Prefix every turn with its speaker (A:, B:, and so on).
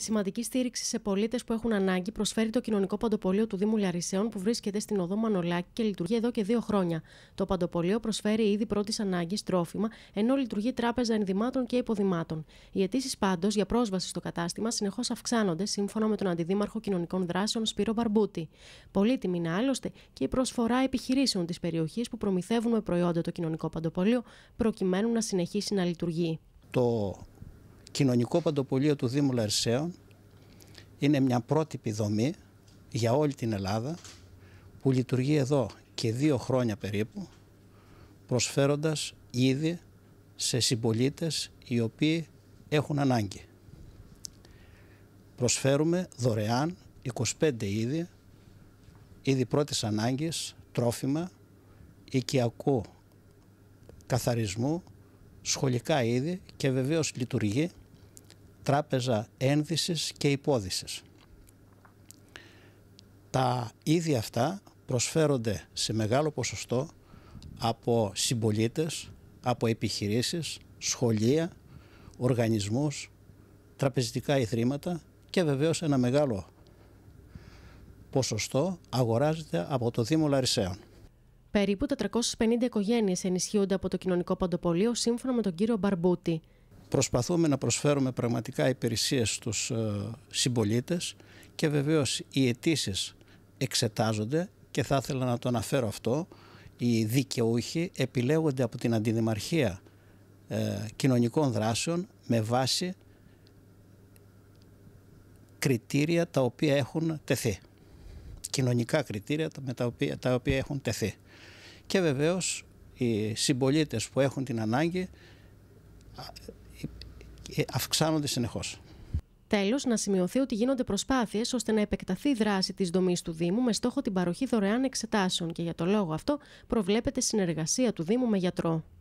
A: Σημαντική στήριξη σε πολίτες που έχουν ανάγκη προσφέρει το κοινωνικό παντοπολείο του Δήμου Λιαρισαίων που βρίσκεται στην οδό Μανολάκη και λειτουργεί εδώ και δύο χρόνια. Το παντοπολείο προσφέρει ήδη πρώτης ανάγκης τρόφιμα, ενώ λειτουργεί τράπεζα ενδυμάτων και υποδημάτων. Οι αιτήσεις πάντως για πρόσβαση στο κατάστημα συνεχώς αυξάνονται, σύμφωνα με τον Αντιδήμαρχο Κοινωνικών Δράσεων Σπύρο Μπαρμπούτη. Πολύτιμη είναι άλλωστε και η προσφορά επιχειρήσεων της περιοχής που προμηθεύουν με προϊόντα το κοινωνικό παντοπολείο, προκειμένου να συνεχίσει να λειτουργεί.
B: Το κοινωνικό παντοπολείο του Δήμου Λαρσαίων είναι μια πρότυπη δομή για όλη την Ελλάδα που λειτουργεί εδώ και δύο χρόνια περίπου προσφέροντας ήδη σε συμπολίτες οι οποίοι έχουν ανάγκη. Προσφέρουμε δωρεάν 25 είδη, είδη πρώτης ανάγκης, τρόφιμα, οικιακού καθαρισμού, σχολικά είδη και βεβαίως λειτουργεί τράπεζα ένδυσης και υπόδησης. Τα ίδια αυτά προσφέρονται σε μεγάλο ποσοστό από συμπολίτες, από επιχειρήσεις, σχολεία, οργανισμούς, τραπεζικά ιδρύματα και βεβαίως ένα μεγάλο ποσοστό αγοράζεται από το Δήμο Λαρισαίων.
A: Περίπου 450 οικογένειες ενισχύονται από το κοινωνικό παντοπολείο σύμφωνα με τον κύριο Μπαρμπούτη.
B: Προσπαθούμε να προσφέρουμε πραγματικά υπηρεσίες στους ε, συμπολίτες και βεβαίως οι αιτήσεις εξετάζονται και θα ήθελα να το αναφέρω αυτό. Οι δικαιούχοι επιλέγονται από την Αντιδημαρχία ε, Κοινωνικών Δράσεων με βάση κριτήρια τα οποία έχουν τεθεί. Κοινωνικά κριτήρια με τα οποία, τα οποία έχουν τεθεί. Και βεβαίως οι συμπολίτες που έχουν την ανάγκη αυξάνονται συνεχώς.
A: Τέλος, να σημειωθεί ότι γίνονται προσπάθειες ώστε να επεκταθεί η δράση της δομής του Δήμου με στόχο την παροχή δωρεάν εξετάσεων και για το λόγο αυτό προβλέπεται συνεργασία του Δήμου με γιατρό.